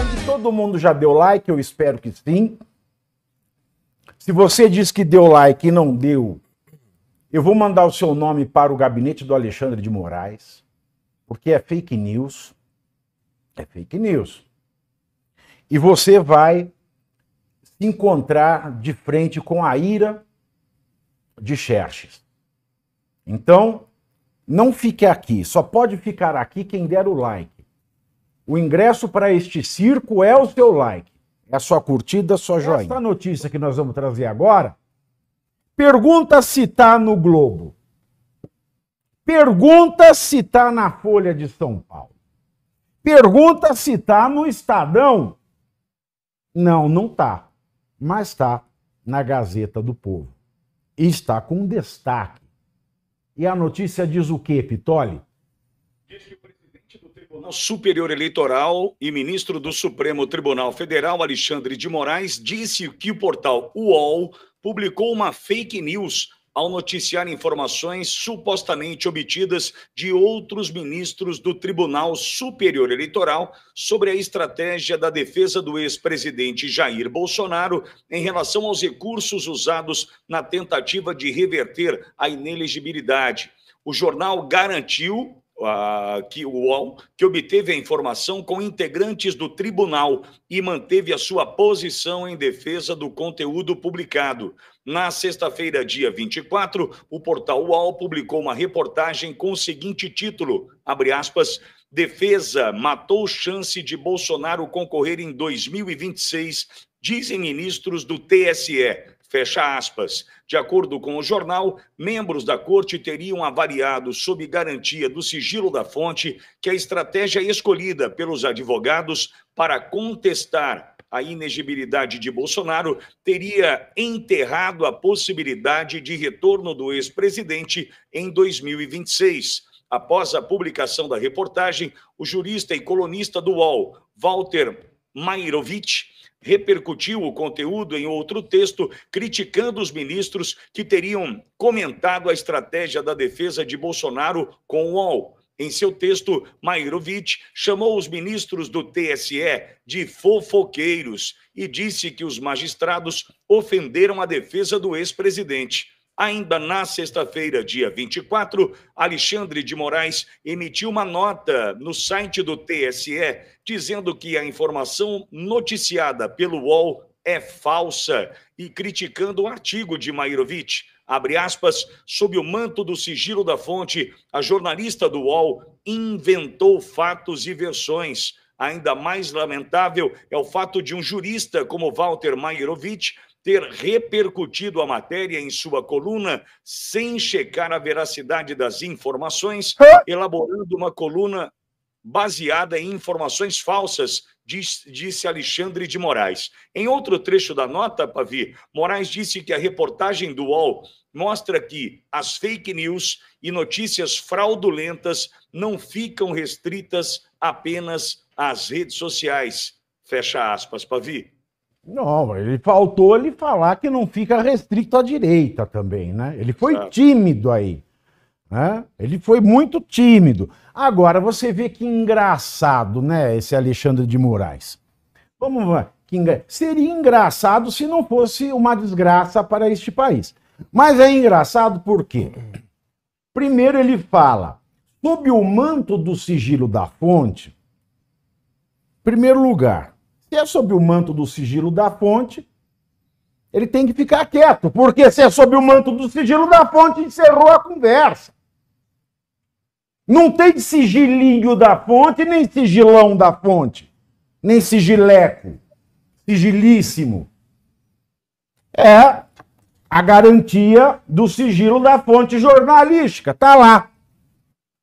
Onde todo mundo já deu like, eu espero que sim. Se você diz que deu like e não deu, eu vou mandar o seu nome para o gabinete do Alexandre de Moraes, porque é fake news. É fake news. E você vai se encontrar de frente com a ira de Xerxes. Então, não fique aqui, só pode ficar aqui quem der o like. O ingresso para este circo é o seu like. É a sua curtida, a sua joinha. Essa notícia que nós vamos trazer agora, pergunta se está no Globo. Pergunta se está na Folha de São Paulo. Pergunta se está no Estadão. Não, não está. Mas está na Gazeta do Povo. E está com destaque. E a notícia diz o quê, Pitoli? Diz que o presidente do Tribunal Superior Eleitoral e ministro do Supremo Tribunal Federal, Alexandre de Moraes, disse que o portal UOL publicou uma fake news ao noticiar informações supostamente obtidas de outros ministros do Tribunal Superior Eleitoral sobre a estratégia da defesa do ex-presidente Jair Bolsonaro em relação aos recursos usados na tentativa de reverter a inelegibilidade. O jornal garantiu uh, que o UOL, que obteve a informação com integrantes do tribunal e manteve a sua posição em defesa do conteúdo publicado. Na sexta-feira, dia 24, o portal UOL publicou uma reportagem com o seguinte título, abre aspas, Defesa matou chance de Bolsonaro concorrer em 2026, dizem ministros do TSE. Fecha aspas. De acordo com o jornal, membros da corte teriam avaliado, sob garantia do sigilo da fonte, que a estratégia escolhida pelos advogados para contestar a inegibilidade de Bolsonaro teria enterrado a possibilidade de retorno do ex-presidente em 2026. Após a publicação da reportagem, o jurista e colunista do UOL, Walter Mairovich, repercutiu o conteúdo em outro texto, criticando os ministros que teriam comentado a estratégia da defesa de Bolsonaro com o UOL. Em seu texto, Mairovitch chamou os ministros do TSE de fofoqueiros e disse que os magistrados ofenderam a defesa do ex-presidente. Ainda na sexta-feira, dia 24, Alexandre de Moraes emitiu uma nota no site do TSE dizendo que a informação noticiada pelo UOL é falsa e criticando o artigo de Mairovic. Abre aspas, sob o manto do sigilo da fonte, a jornalista do UOL inventou fatos e versões. Ainda mais lamentável é o fato de um jurista como Walter Mairovitch ter repercutido a matéria em sua coluna sem checar a veracidade das informações, elaborando uma coluna baseada em informações falsas, disse Alexandre de Moraes. Em outro trecho da nota, Pavi, Moraes disse que a reportagem do UOL mostra que as fake news e notícias fraudulentas não ficam restritas apenas às redes sociais. Fecha aspas, Pavi. Não, ele faltou ele falar que não fica restrito à direita também, né? Ele foi certo. tímido aí. Né? Ele foi muito tímido. Agora, você vê que engraçado, né, esse Alexandre de Moraes. Vamos lá. Engra... Seria engraçado se não fosse uma desgraça para este país. Mas é engraçado por quê? Primeiro ele fala, sob o manto do sigilo da fonte, primeiro lugar, se é sob o manto do sigilo da fonte, ele tem que ficar quieto, porque se é sob o manto do sigilo da fonte, encerrou a conversa. Não tem sigilinho da fonte, nem sigilão da fonte, nem sigileco, sigilíssimo. É a garantia do sigilo da fonte jornalística, tá lá.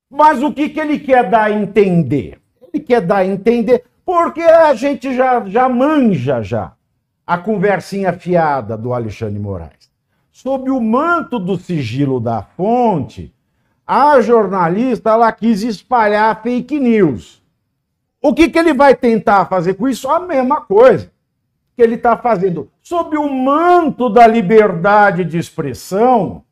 Mas o que, que ele quer dar a entender? Ele quer dar a entender. Porque a gente já, já manja já a conversinha fiada do Alexandre Moraes. Sob o manto do sigilo da fonte, a jornalista ela quis espalhar fake news. O que, que ele vai tentar fazer com isso? A mesma coisa que ele está fazendo. Sob o manto da liberdade de expressão.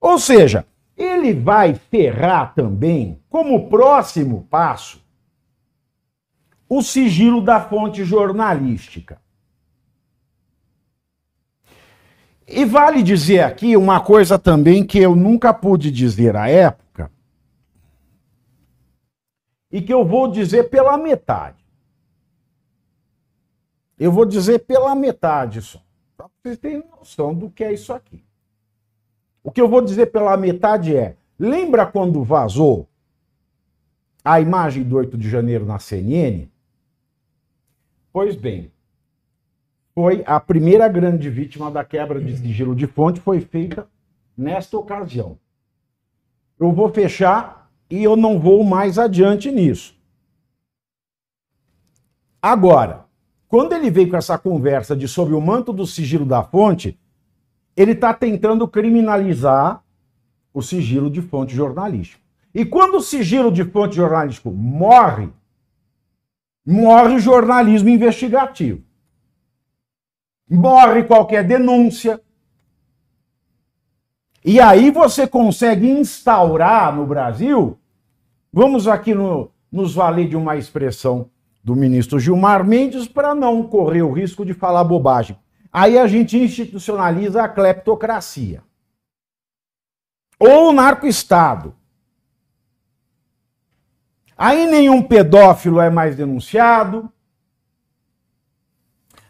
Ou seja, ele vai ferrar também, como próximo passo, o sigilo da fonte jornalística. E vale dizer aqui uma coisa também que eu nunca pude dizer à época, e que eu vou dizer pela metade. Eu vou dizer pela metade só, para vocês terem noção do que é isso aqui. O que eu vou dizer pela metade é: lembra quando vazou a imagem do 8 de janeiro na CNN? Pois bem, foi a primeira grande vítima da quebra de sigilo de fonte foi feita nesta ocasião. Eu vou fechar e eu não vou mais adiante nisso. Agora, quando ele veio com essa conversa de sobre o manto do sigilo da fonte, ele está tentando criminalizar o sigilo de fonte jornalístico E quando o sigilo de fonte jornalístico morre, morre o jornalismo investigativo. Morre qualquer denúncia. E aí você consegue instaurar no Brasil, vamos aqui no, nos valer de uma expressão do ministro Gilmar Mendes para não correr o risco de falar bobagem. Aí a gente institucionaliza a cleptocracia. Ou o narco-estado Aí nenhum pedófilo é mais denunciado.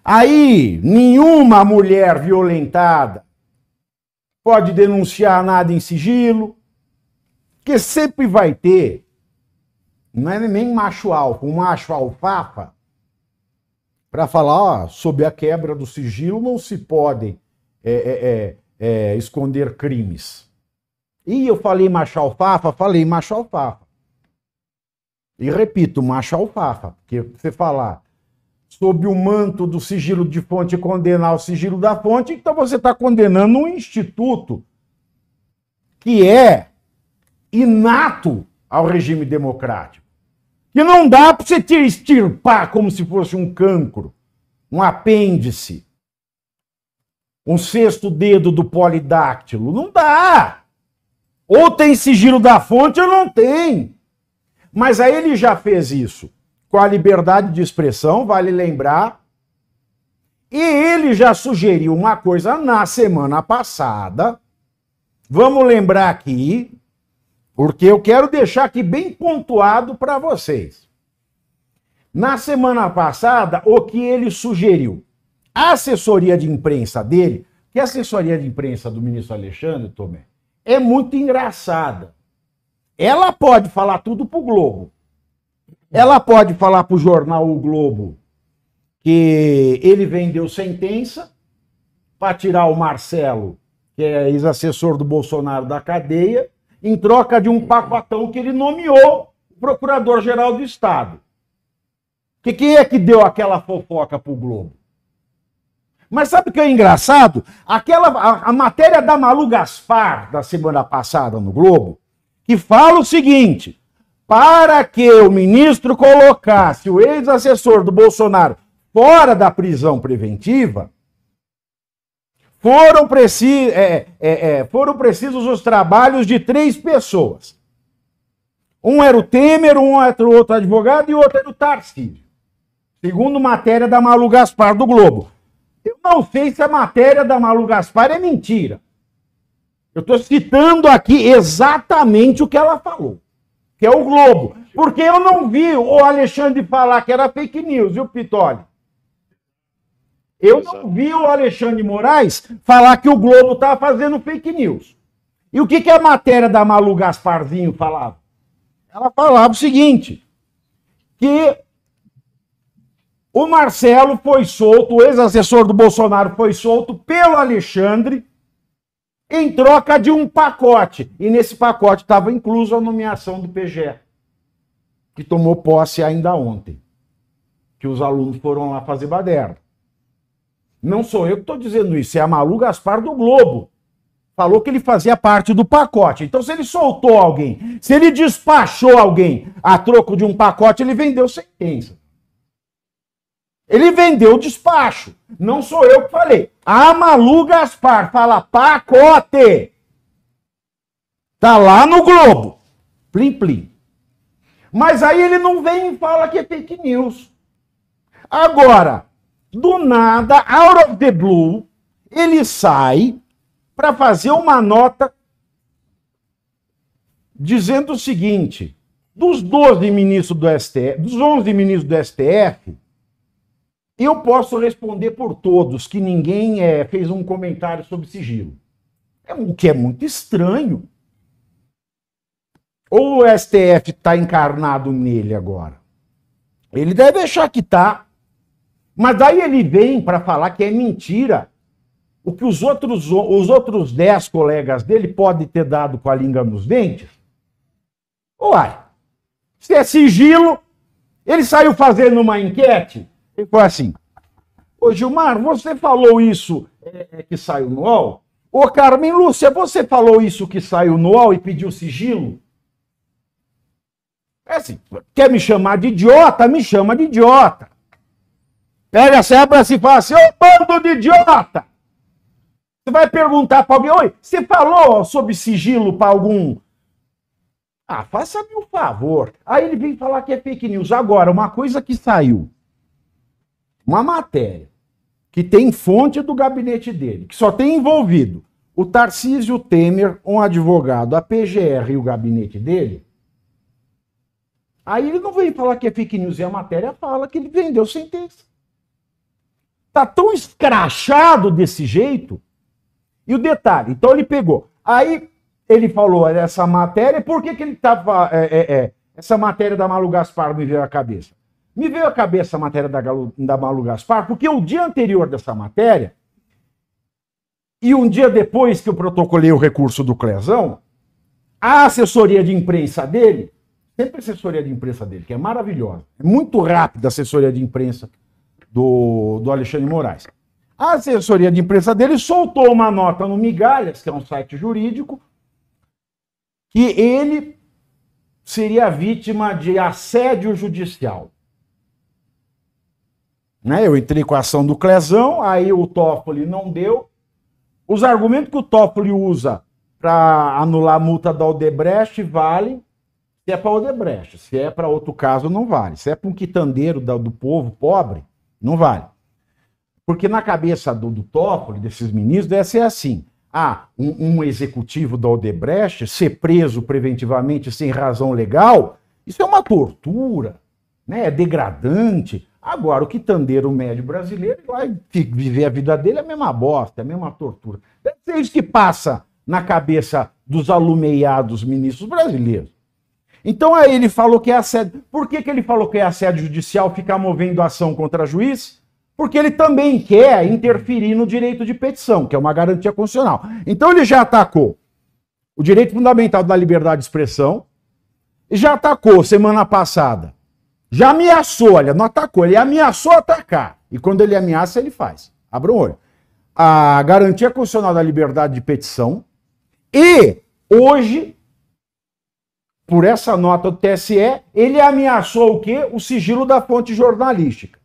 Aí nenhuma mulher violentada pode denunciar nada em sigilo, porque sempre vai ter, não é nem macho alfa, um macho alfafa, para falar, ó, sob a quebra do sigilo não se podem é, é, é, é esconder crimes. E eu falei macho alfafa, falei macho alfafa. E repito, macho alfafa, porque você falar sob o manto do sigilo de fonte condenar o sigilo da fonte, então você está condenando um instituto que é inato ao regime democrático. Que não dá para você te extirpar como se fosse um cancro, um apêndice, um sexto dedo do polidáctilo. Não dá! Ou tem sigilo da fonte ou não tem. Mas aí ele já fez isso com a liberdade de expressão, vale lembrar. E ele já sugeriu uma coisa na semana passada. Vamos lembrar aqui, porque eu quero deixar aqui bem pontuado para vocês. Na semana passada, o que ele sugeriu? A assessoria de imprensa dele, que a assessoria de imprensa do ministro Alexandre Tomé, é muito engraçada. Ela pode falar tudo pro Globo. Ela pode falar pro jornal O Globo que ele vendeu sentença para tirar o Marcelo, que é ex-assessor do Bolsonaro, da cadeia, em troca de um pacotão que ele nomeou procurador-geral do Estado. Que quem é que deu aquela fofoca pro Globo? Mas sabe o que é engraçado? Aquela a, a matéria da Malu Gaspar da semana passada no Globo, que fala o seguinte: para que o ministro colocasse o ex-assessor do Bolsonaro fora da prisão preventiva, foram, preci é, é, é, foram precisos os trabalhos de três pessoas. Um era o Temer, um era o outro advogado e o outro era o Tarcísio. Segundo matéria da Malu Gaspar do Globo. Eu não sei se a matéria da Malu Gaspar é mentira. Eu estou citando aqui exatamente o que ela falou, que é o Globo. Porque eu não vi o Alexandre falar que era fake news, viu, Pitoli? Eu não vi o Alexandre Moraes falar que o Globo estava fazendo fake news. E o que, que a matéria da Malu Gasparzinho falava? Ela falava o seguinte: que o Marcelo foi solto, o ex-assessor do Bolsonaro foi solto pelo Alexandre em troca de um pacote. E nesse pacote estava incluso a nomeação do PGE, que tomou posse ainda ontem, que os alunos foram lá fazer baderna. Não sou eu que estou dizendo isso, é a Malu Gaspar do Globo. Falou que ele fazia parte do pacote. Então, se ele soltou alguém, se ele despachou alguém a troco de um pacote, ele vendeu sentença. Ele vendeu o despacho. Não sou eu que falei. A Malu Gaspar fala pacote. Tá lá no Globo. Plim, plim. Mas aí ele não vem e fala que é fake news. Agora, do nada, out of the blue, ele sai para fazer uma nota dizendo o seguinte: dos 12 ministros do STF, dos 11 ministros do STF, eu posso responder por todos que ninguém é, fez um comentário sobre sigilo. É, o que é muito estranho. Ou o STF está encarnado nele agora? Ele deve achar que tá. Mas daí ele vem para falar que é mentira. O que os outros, os outros dez colegas dele podem ter dado com a língua nos dentes? Uai, se é sigilo, ele saiu fazendo uma enquete ele foi assim: Ô Gilmar, você falou isso é, é, que saiu no UOL? Ô Carmen Lúcia, você falou isso que saiu no UOL e pediu sigilo? É assim, quer me chamar de idiota? Me chama de idiota. Pega a para se fala assim, ô bando de idiota! Você vai perguntar para alguém, oi, você falou sobre sigilo para algum. Ah, faça-me um favor. Aí ele vem falar que é fake news. Agora, uma coisa que saiu uma matéria que tem fonte do gabinete dele, que só tem envolvido o Tarcísio Temer, um advogado, a PGR e o gabinete dele, aí ele não vem falar que é fake news e a matéria fala que ele vendeu sentença. Tá tão escrachado desse jeito. E o detalhe, então ele pegou. Aí ele falou essa matéria, por que, que ele estava. É, é, é, essa matéria da Malu Gaspar me veio à cabeça. Me veio à cabeça a matéria da, Galo, da Malu Gaspar, porque o dia anterior dessa matéria, e um dia depois que eu protocolei o recurso do Clezão, a assessoria de imprensa dele, sempre a assessoria de imprensa dele, que é maravilhosa, é muito rápida a assessoria de imprensa do, do Alexandre Moraes. A assessoria de imprensa dele soltou uma nota no Migalhas, que é um site jurídico, que ele seria vítima de assédio judicial. Né? Eu entrei com a ação do Clezão, aí o Toffoli não deu. Os argumentos que o Toffoli usa para anular a multa da Odebrecht vale se é para Odebrecht, se é para outro caso, não vale. Se é para um quitandeiro do povo pobre, não vale. Porque na cabeça do, do Toffoli, desses ministros, deve ser assim. Ah, um, um executivo da Odebrecht ser preso preventivamente sem razão legal, isso é uma tortura, né? é degradante, Agora, o quitandeiro médio brasileiro vai viver a vida dele é a mesma bosta, é a mesma tortura. Deve ser isso que passa na cabeça dos alumeiados ministros brasileiros. Então aí ele falou que é assédio. Por que, que ele falou que é assédio judicial ficar movendo ação contra juiz? Porque ele também quer interferir no direito de petição, que é uma garantia constitucional. Então ele já atacou o direito fundamental da liberdade de expressão, e já atacou semana passada já ameaçou, olha, não atacou, ele ameaçou atacar. E quando ele ameaça, ele faz. Abra o um olho. A garantia constitucional da liberdade de petição. E hoje, por essa nota do TSE, ele ameaçou o quê? O sigilo da fonte jornalística.